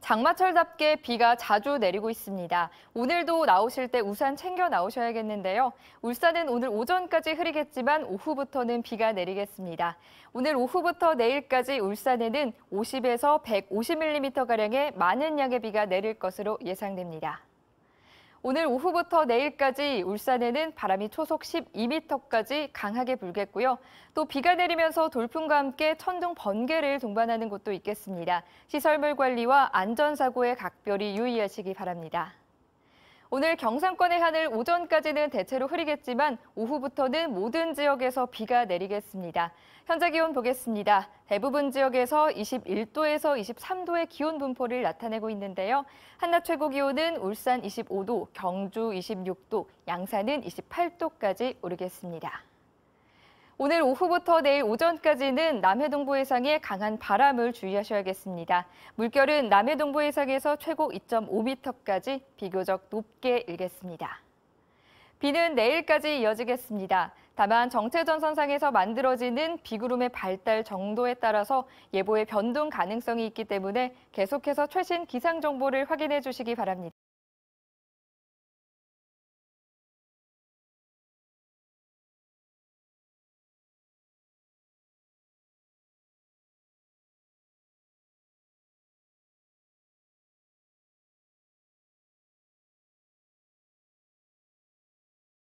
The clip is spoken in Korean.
장마철답게 비가 자주 내리고 있습니다. 오늘도 나오실 때 우산 챙겨 나오셔야겠는데요. 울산은 오늘 오전까지 흐리겠지만 오후부터는 비가 내리겠습니다. 오늘 오후부터 내일까지 울산에는 50에서 150mm가량의 많은 양의 비가 내릴 것으로 예상됩니다. 오늘 오후부터 내일까지 울산에는 바람이 초속 12m까지 강하게 불겠고요. 또 비가 내리면서 돌풍과 함께 천둥 번개를 동반하는 곳도 있겠습니다. 시설물 관리와 안전사고에 각별히 유의하시기 바랍니다. 오늘 경상권의 하늘 오전까지는 대체로 흐리겠지만 오후부터는 모든 지역에서 비가 내리겠습니다. 현재 기온 보겠습니다. 대부분 지역에서 21도에서 23도의 기온 분포를 나타내고 있는데요. 한낮 최고 기온은 울산 25도, 경주 26도, 양산은 28도까지 오르겠습니다. 오늘 오후부터 내일 오전까지는 남해동부 해상에 강한 바람을 주의하셔야겠습니다. 물결은 남해동부 해상에서 최고 2.5m까지 비교적 높게 일겠습니다. 비는 내일까지 이어지겠습니다. 다만 정체전선상에서 만들어지는 비구름의 발달 정도에 따라서 예보에 변동 가능성이 있기 때문에 계속해서 최신 기상 정보를 확인해 주시기 바랍니다.